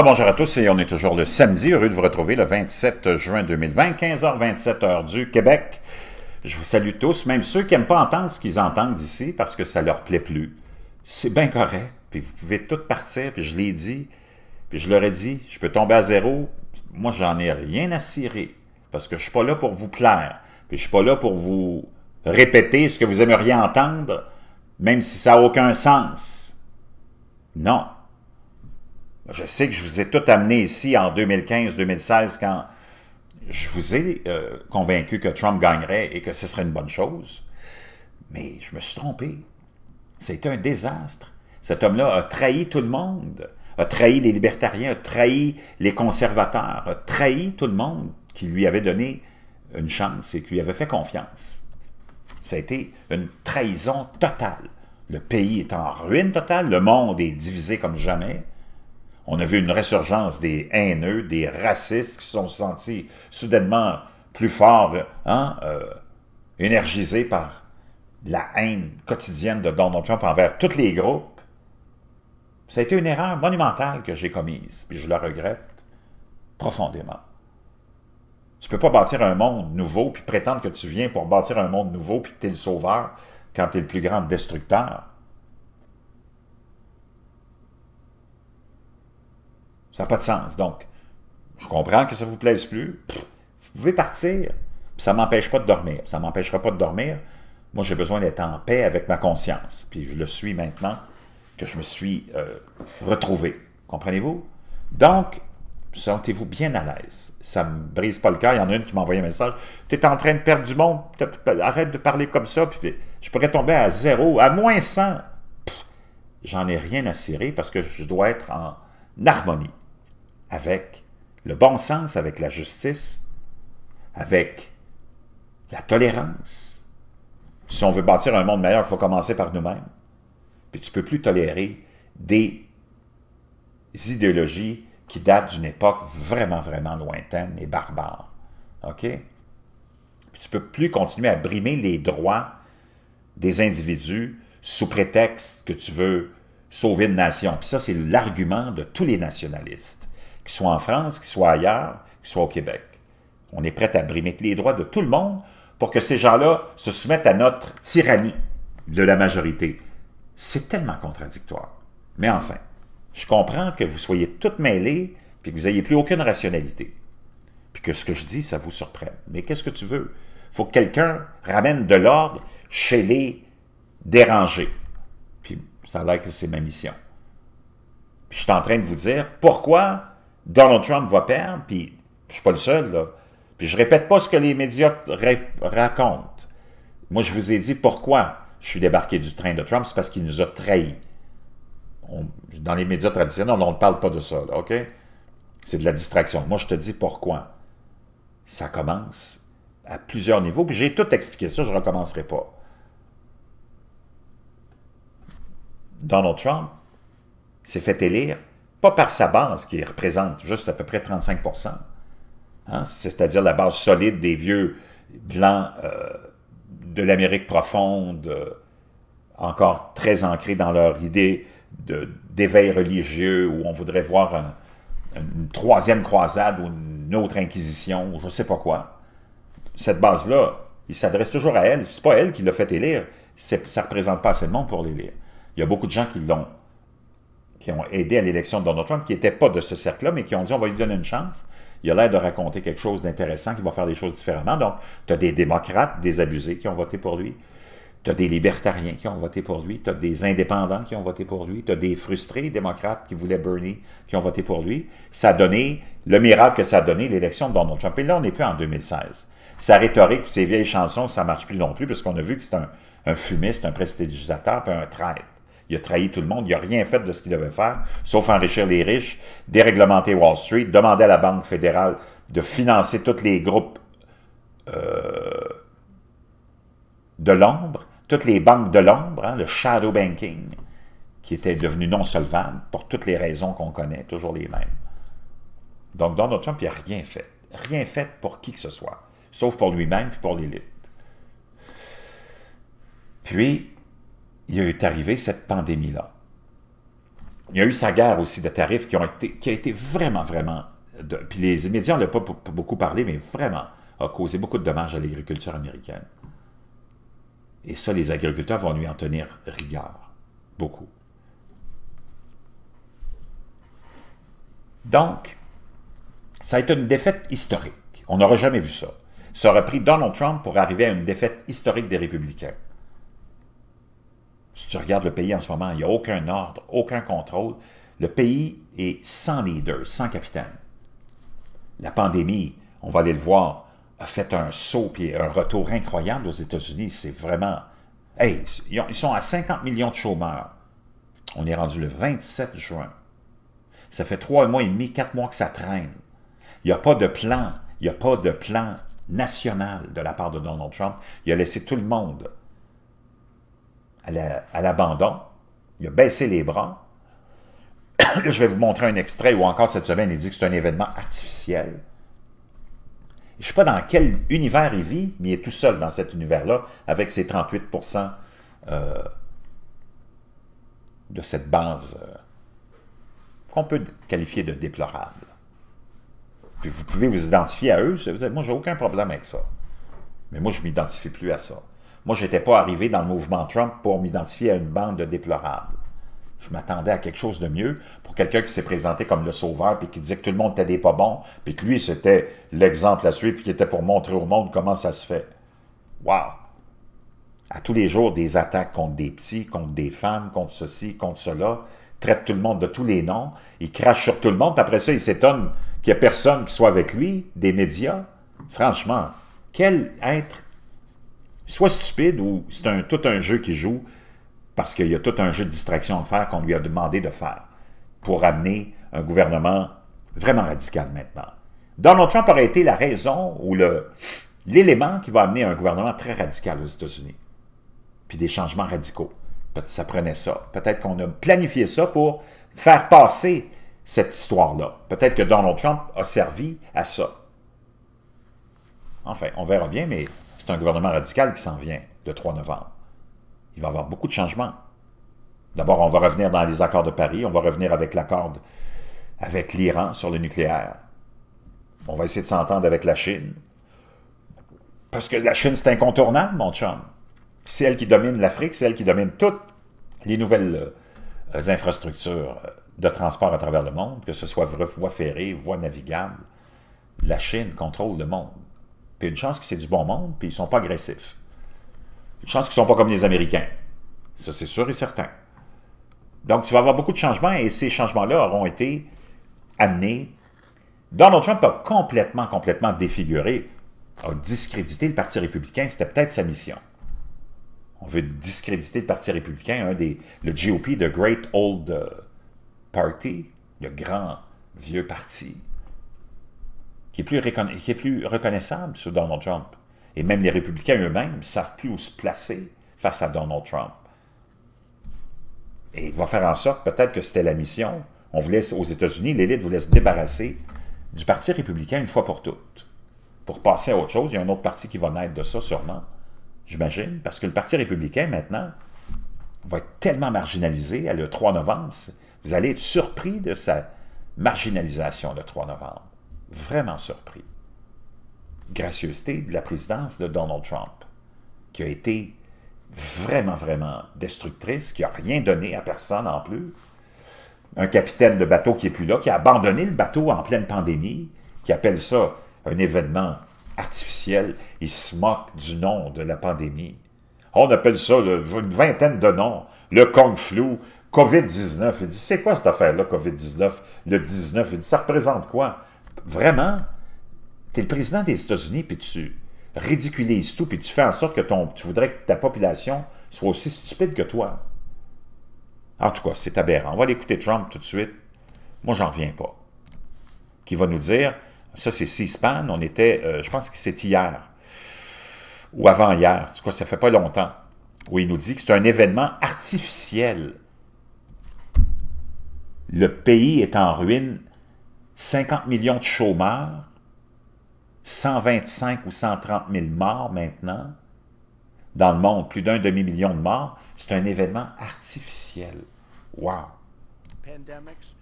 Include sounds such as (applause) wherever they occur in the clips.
bonjour à tous et on est toujours le samedi, heureux de vous retrouver le 27 juin 2020, 15h27 h du Québec. Je vous salue tous, même ceux qui n'aiment pas entendre ce qu'ils entendent d'ici parce que ça leur plaît plus. C'est bien correct, puis vous pouvez tout partir, puis je l'ai dit, puis je leur ai dit, je peux tomber à zéro, moi j'en ai rien à cirer, parce que je suis pas là pour vous plaire, puis je suis pas là pour vous répéter ce que vous aimeriez entendre, même si ça n'a aucun sens. Non, je sais que je vous ai tout amené ici en 2015-2016 quand je vous ai euh, convaincu que Trump gagnerait et que ce serait une bonne chose, mais je me suis trompé. C'était un désastre. Cet homme-là a trahi tout le monde, a trahi les libertariens, a trahi les conservateurs, a trahi tout le monde qui lui avait donné une chance et qui lui avait fait confiance. Ça a été une trahison totale. Le pays est en ruine totale, le monde est divisé comme jamais. On a vu une résurgence des haineux, des racistes qui se sont sentis soudainement plus forts, hein, euh, énergisés par la haine quotidienne de Donald Trump envers tous les groupes. Ça a été une erreur monumentale que j'ai commise, puis je la regrette profondément. Tu ne peux pas bâtir un monde nouveau, puis prétendre que tu viens pour bâtir un monde nouveau, puis que tu es le sauveur, quand tu es le plus grand destructeur. Ça n'a pas de sens. Donc, je comprends que ça ne vous plaise plus. Vous pouvez partir. Ça ne m'empêche pas de dormir. Ça ne m'empêchera pas de dormir. Moi, j'ai besoin d'être en paix avec ma conscience. Puis je le suis maintenant que je me suis euh, retrouvé. Comprenez-vous? Donc, sentez-vous bien à l'aise. Ça ne me brise pas le cœur. Il y en a une qui m'a envoyé un message. Tu es en train de perdre du monde. Arrête de parler comme ça. Puis je pourrais tomber à zéro, à moins 100. J'en ai rien à cirer parce que je dois être en harmonie avec le bon sens, avec la justice, avec la tolérance. Si on veut bâtir un monde meilleur, il faut commencer par nous-mêmes. Puis tu ne peux plus tolérer des idéologies qui datent d'une époque vraiment, vraiment lointaine et barbare. OK? Puis tu ne peux plus continuer à brimer les droits des individus sous prétexte que tu veux sauver une nation. Puis ça, c'est l'argument de tous les nationalistes qu'ils soient en France, qu'ils soient ailleurs, qu'ils soient au Québec. On est prêt à brimer les droits de tout le monde pour que ces gens-là se soumettent à notre tyrannie de la majorité. C'est tellement contradictoire. Mais enfin, je comprends que vous soyez toutes mêlées puis que vous n'ayez plus aucune rationalité. Puis que ce que je dis, ça vous surprenne. Mais qu'est-ce que tu veux? faut que quelqu'un ramène de l'ordre chez les dérangés. Puis ça a l'air que c'est ma mission. Puis je suis en train de vous dire pourquoi Donald Trump va perdre, puis je suis pas le seul, Puis je répète pas ce que les médias racontent. Moi, je vous ai dit pourquoi je suis débarqué du train de Trump, c'est parce qu'il nous a trahis. dans les médias traditionnels, on ne parle pas de ça, OK? C'est de la distraction. Moi, je te dis pourquoi. Ça commence à plusieurs niveaux, puis j'ai tout expliqué ça, je ne recommencerai pas. Donald Trump s'est fait élire pas par sa base qui représente juste à peu près 35 hein, c'est-à-dire la base solide des vieux blancs euh, de l'Amérique profonde, euh, encore très ancrés dans leur idée d'éveil religieux, où on voudrait voir une troisième croisade ou une autre inquisition, ou je ne sais pas quoi. Cette base-là, il s'adresse toujours à elle. n'est pas elle qui l'a fait élire. Ça ne représente pas assez de monde pour l'élire. Il y a beaucoup de gens qui l'ont qui ont aidé à l'élection de Donald Trump, qui n'étaient pas de ce cercle-là, mais qui ont dit on va lui donner une chance. Il a l'air de raconter quelque chose d'intéressant, qui va faire des choses différemment. Donc, tu as des démocrates désabusés qui ont voté pour lui. Tu as des libertariens qui ont voté pour lui, tu as des indépendants qui ont voté pour lui, tu as des frustrés démocrates qui voulaient Bernie, qui ont voté pour lui. Ça a donné le miracle que ça a donné l'élection de Donald Trump. Et là, on n'est plus en 2016. Sa rhétorique, ses vieilles chansons, ça ne marche plus non plus, parce qu'on a vu que c'est un, fumiste, un prestidigitateur, puis un traître. Il a trahi tout le monde. Il n'a rien fait de ce qu'il devait faire, sauf enrichir les riches, déréglementer Wall Street, demander à la Banque fédérale de financer tous les groupes euh, de l'ombre, toutes les banques de l'ombre, hein, le shadow banking, qui était devenu non solvable pour toutes les raisons qu'on connaît, toujours les mêmes. Donc Donald Trump, il n'a rien fait. Rien fait pour qui que ce soit, sauf pour lui-même et pour l'élite. Puis, il eu arrivé cette pandémie-là. Il y a eu sa guerre aussi de tarifs qui, ont été, qui a été vraiment, vraiment... puis les médias n'ont pas beaucoup parlé, mais vraiment a causé beaucoup de dommages à l'agriculture américaine. Et ça, les agriculteurs vont lui en tenir rigueur. Beaucoup. Donc, ça a été une défaite historique. On n'aurait jamais vu ça. Ça aurait pris Donald Trump pour arriver à une défaite historique des républicains. Si tu regardes le pays en ce moment, il n'y a aucun ordre, aucun contrôle. Le pays est sans leader, sans capitaine. La pandémie, on va aller le voir, a fait un saut et un retour incroyable aux États-Unis. C'est vraiment... Hey, ils sont à 50 millions de chômeurs. On est rendu le 27 juin. Ça fait trois mois et demi, quatre mois que ça traîne. Il n'y a pas de plan. Il n'y a pas de plan national de la part de Donald Trump. Il a laissé tout le monde à l'abandon. il a baissé les bras. (coughs) je vais vous montrer un extrait où encore cette semaine, il dit que c'est un événement artificiel. Je ne sais pas dans quel univers il vit, mais il est tout seul dans cet univers-là, avec ses 38 euh, de cette base euh, qu'on peut qualifier de déplorable. vous pouvez vous identifier à eux. Vous moi, j'ai aucun problème avec ça. Mais moi, je ne m'identifie plus à ça. Moi, je n'étais pas arrivé dans le mouvement Trump pour m'identifier à une bande de déplorables. Je m'attendais à quelque chose de mieux pour quelqu'un qui s'est présenté comme le sauveur, puis qui disait que tout le monde était des pas bon puis que lui, c'était l'exemple à suivre, puis qui était pour montrer au monde comment ça se fait. Waouh À tous les jours, des attaques contre des petits, contre des femmes, contre ceci, contre cela, traite tout le monde de tous les noms, il crache sur tout le monde, puis après ça, il s'étonne qu'il n'y ait personne qui soit avec lui, des médias. Franchement, quel être soit stupide ou c'est un, tout un jeu qui joue parce qu'il y a tout un jeu de distraction à faire qu'on lui a demandé de faire pour amener un gouvernement vraiment radical maintenant. Donald Trump aurait été la raison ou l'élément qui va amener un gouvernement très radical aux États-Unis, puis des changements radicaux. Peut-être ça prenait ça. Peut-être qu'on a planifié ça pour faire passer cette histoire-là. Peut-être que Donald Trump a servi à ça. Enfin, on verra bien, mais c'est un gouvernement radical qui s'en vient le 3 novembre. Il va y avoir beaucoup de changements. D'abord, on va revenir dans les accords de Paris, on va revenir avec l'accord avec l'Iran sur le nucléaire. On va essayer de s'entendre avec la Chine. Parce que la Chine, c'est incontournable, mon chum. C'est elle qui domine l'Afrique, c'est elle qui domine toutes les nouvelles euh, infrastructures euh, de transport à travers le monde, que ce soit voie ferrée, voie navigable. La Chine contrôle le monde. Puis une chance que c'est du bon monde, puis ils sont pas agressifs. Une chance qu'ils sont pas comme les Américains. Ça, c'est sûr et certain. Donc, tu vas avoir beaucoup de changements et ces changements-là auront été amenés. Donald Trump a complètement, complètement défiguré, a discrédité le Parti républicain. C'était peut-être sa mission. On veut discréditer le Parti républicain, le GOP, le Great Old euh, Party, le grand vieux parti qui est plus, reconnaissable sur Donald Trump. Et même les républicains eux-mêmes ne savent plus où se placer face à Donald Trump. Et il va faire en sorte, peut-être que c'était la mission, on vous laisse aux États-Unis, l'élite vous laisse débarrasser du Parti républicain une fois pour toutes. Pour passer à autre chose, il y a un autre parti qui va naître de ça sûrement, j'imagine, parce que le Parti républicain maintenant va être tellement marginalisé à le 3 novembre, vous allez être surpris de sa marginalisation le 3 novembre vraiment surpris. Gracieuseté de la présidence de Donald Trump, qui a été vraiment, vraiment destructrice, qui n'a rien donné à personne en plus. Un capitaine de bateau qui n'est plus là, qui a abandonné le bateau en pleine pandémie, qui appelle ça un événement artificiel. Il se moque du nom de la pandémie. On appelle ça une vingtaine de noms. Le Kung Flu, COVID-19. Il dit, c'est quoi cette affaire-là, COVID-19? Le 19, il dit, ça représente quoi? vraiment, tu es le président des États-Unis, puis tu ridiculises tout, puis tu fais en sorte que ton, tu voudrais que ta population soit aussi stupide que toi. En tout cas, c'est aberrant. On va l'écouter Trump tout de suite. Moi, j'en reviens pas. Qui va nous dire, ça c'est C-SPAN, on était, euh, je pense que c'est hier, ou avant-hier, en tout cas, ça fait pas longtemps, où il nous dit que c'est un événement artificiel. Le pays est en ruine 50 millions de chômeurs, 125 ou 130 000 morts maintenant, dans le monde, plus d'un demi-million de morts, c'est un événement artificiel. Wow! Pandemics.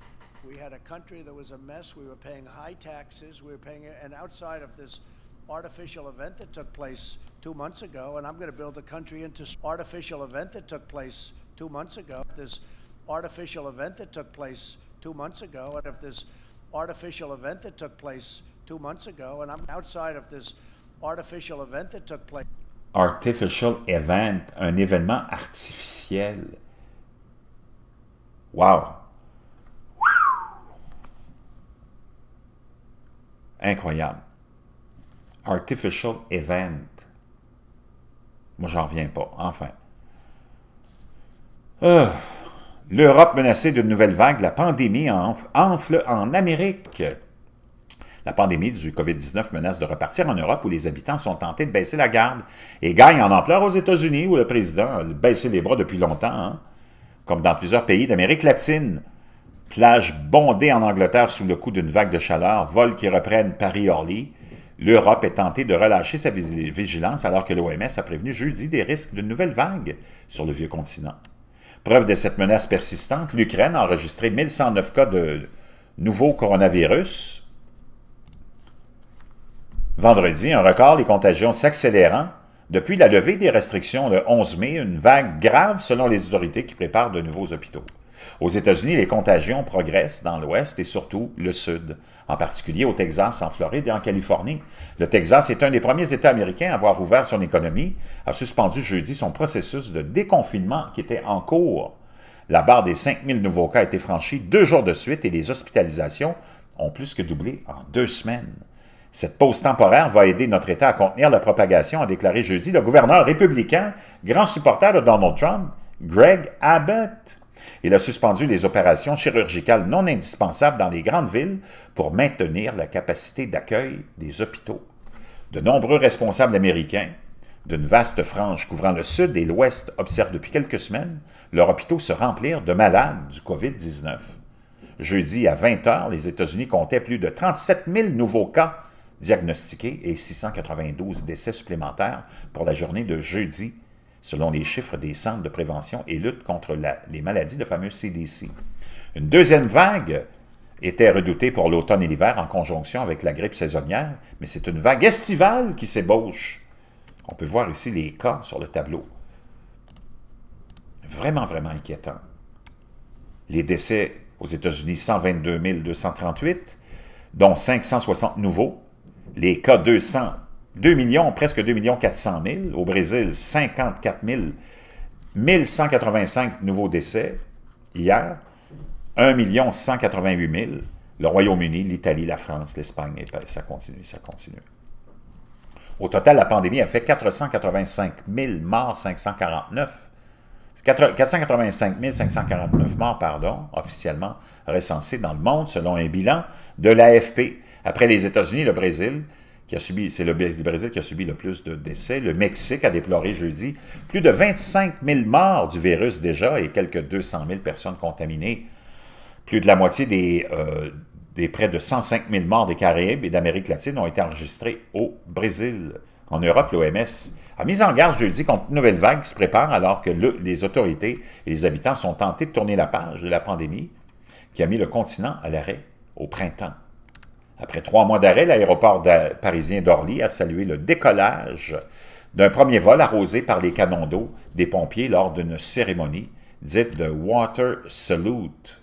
We had a country that was a mess. We were paying high taxes. We were paying, and outside of this artificial event that took place two months ago, and I'm going to build the country into artificial event that took place two months ago. This artificial event that took place two months ago, and if this artificial event that took place two months ago, and I'm outside of this artificial event that took place. Artificial event, un événement artificiel. Wow! Incroyable. Artificial event. Moi, j'en reviens pas. Enfin. Euh. L'Europe menacée d'une nouvelle vague, la pandémie enfle en Amérique. La pandémie du COVID-19 menace de repartir en Europe où les habitants sont tentés de baisser la garde et gagne en ampleur aux États-Unis où le président a baissé les bras depuis longtemps, hein. comme dans plusieurs pays d'Amérique latine. Plage bondées en Angleterre sous le coup d'une vague de chaleur, vols qui reprennent Paris-Orly. L'Europe est tentée de relâcher sa vigilance alors que l'OMS a prévenu jeudi des risques d'une nouvelle vague sur le vieux continent. Preuve de cette menace persistante, l'Ukraine a enregistré 1109 cas de nouveau coronavirus. Vendredi, un record, des contagions s'accélérant. Depuis la levée des restrictions le 11 mai, une vague grave selon les autorités qui préparent de nouveaux hôpitaux. Aux États-Unis, les contagions progressent dans l'Ouest et surtout le Sud, en particulier au Texas, en Floride et en Californie. Le Texas est un des premiers États américains à avoir ouvert son économie, a suspendu jeudi son processus de déconfinement qui était en cours. La barre des 000 nouveaux cas a été franchie deux jours de suite et les hospitalisations ont plus que doublé en deux semaines. Cette pause temporaire va aider notre État à contenir la propagation, a déclaré jeudi le gouverneur républicain, grand supporter de Donald Trump, Greg Abbott. Il a suspendu les opérations chirurgicales non indispensables dans les grandes villes pour maintenir la capacité d'accueil des hôpitaux. De nombreux responsables américains, d'une vaste frange couvrant le sud et l'ouest, observent depuis quelques semaines leurs hôpitaux se remplir de malades du COVID-19. Jeudi, à 20 heures, les États-Unis comptaient plus de 37 000 nouveaux cas diagnostiqués et 692 décès supplémentaires pour la journée de jeudi selon les chiffres des Centres de prévention et lutte contre les maladies, de fameux CDC. Une deuxième vague était redoutée pour l'automne et l'hiver en conjonction avec la grippe saisonnière, mais c'est une vague estivale qui s'ébauche. On peut voir ici les cas sur le tableau. Vraiment, vraiment inquiétant. Les décès aux États-Unis, 122 238, dont 560 nouveaux. Les cas 200 2 millions, presque 2 millions 400 000. Au Brésil, 54 000. 1185 nouveaux décès hier. 1 188 000. Le Royaume-Uni, l'Italie, la France, l'Espagne, et ben, ça continue, ça continue. Au total, la pandémie a fait 485 000 morts, 549. 485 549 morts, pardon, officiellement recensés dans le monde, selon un bilan de l'AFP. Après les États-Unis, le Brésil, subi, c'est le Brésil qui a subi le plus de décès. Le Mexique a déploré jeudi plus de 25 000 morts du virus déjà et quelques 200 000 personnes contaminées. Plus de la moitié des, euh, près de 105 000 morts des Caraïbes et d'Amérique latine ont été enregistrés au Brésil. En Europe, l'OMS a mis en garde jeudi contre une nouvelle vague qui se prépare alors que les autorités et les habitants sont tentés de tourner la page de la pandémie qui a mis le continent à l'arrêt au printemps. Après trois mois d'arrêt, l'aéroport parisien d'Orly a salué le décollage d'un premier vol arrosé par les canons d'eau des pompiers lors d'une cérémonie dite de Water Salute.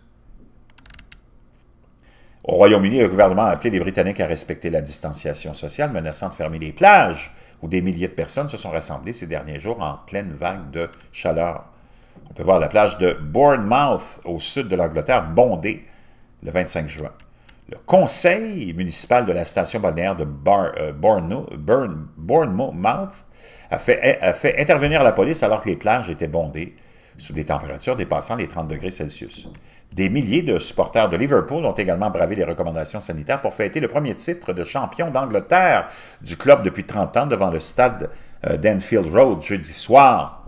Au Royaume-Uni, le gouvernement a appelé les Britanniques à respecter la distanciation sociale, menaçant de fermer les plages où des milliers de personnes se sont rassemblées ces derniers jours en pleine vague de chaleur. On peut voir la plage de Bournemouth au sud de l'Angleterre bondée le 25 juin le conseil municipal de la station balnéaire de euh, Bournemouth a fait, fait intervenir la police alors que les plages étaient bondées sous des températures dépassant les 30 degrés Celsius. Des milliers de supporters de Liverpool ont également bravé les recommandations sanitaires pour fêter le premier titre de champion d'Angleterre du club depuis 30 ans devant le stade euh, d'Enfield Road jeudi soir.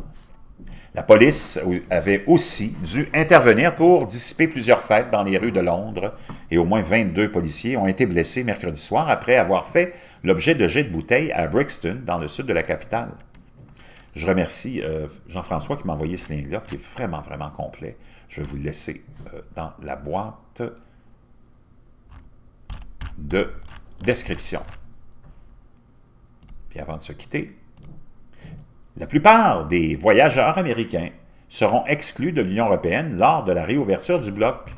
La police avait aussi dû intervenir pour dissiper plusieurs fêtes dans les rues de Londres et au moins 22 policiers ont été blessés mercredi soir après avoir fait l'objet de jets de bouteilles à Brixton, dans le sud de la capitale. Je remercie euh, Jean-François qui m'a envoyé ce lien-là, qui est vraiment, vraiment complet. Je vais vous le laisser euh, dans la boîte de description. Puis avant de se quitter, la plupart des voyageurs américains seront exclus de l'Union européenne lors de la réouverture du bloc.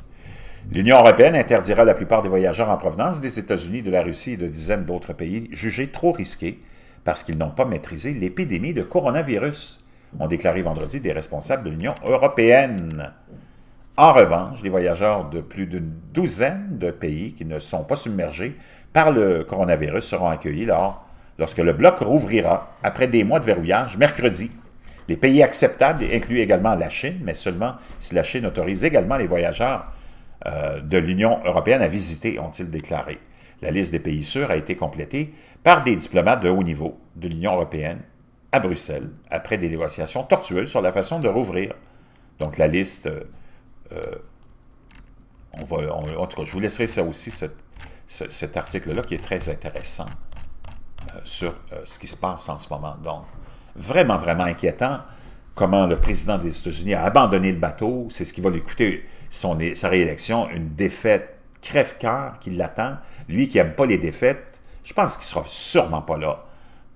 L'Union européenne interdira la plupart des voyageurs en provenance des États-Unis, de la Russie et de dizaines d'autres pays jugés trop risqués parce qu'ils n'ont pas maîtrisé l'épidémie de coronavirus, ont déclaré vendredi des responsables de l'Union européenne. En revanche, les voyageurs de plus d'une douzaine de pays qui ne sont pas submergés par le coronavirus seront accueillis lors Lorsque le bloc rouvrira, après des mois de verrouillage, mercredi, les pays acceptables incluent également la Chine, mais seulement si la Chine autorise également les voyageurs euh, de l'Union européenne à visiter, ont-ils déclaré. La liste des pays sûrs a été complétée par des diplomates de haut niveau de l'Union européenne à Bruxelles, après des négociations tortueuses sur la façon de rouvrir. Donc la liste, euh, euh, on en tout cas, je vous laisserai ça aussi, cet article-là qui est très intéressant. Euh, sur euh, ce qui se passe en ce moment. Donc, vraiment, vraiment inquiétant comment le président des États-Unis a abandonné le bateau. C'est ce qui va lui coûter sa réélection, une défaite crève-cœur qui l'attend. Lui qui n'aime pas les défaites, je pense qu'il sera sûrement pas là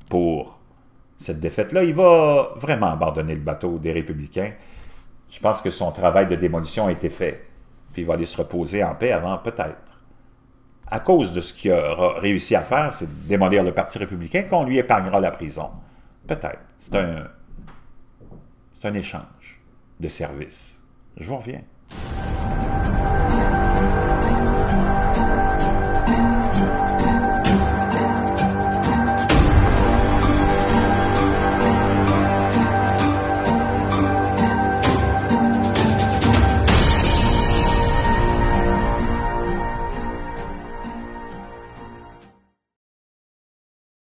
pour cette défaite-là. Il va vraiment abandonner le bateau des Républicains. Je pense que son travail de démolition a été fait. Puis il va aller se reposer en paix avant, peut-être à cause de ce qu'il a réussi à faire, c'est démolir le Parti républicain, qu'on lui épargnera la prison. Peut-être. C'est un, un échange de services. Je vous reviens.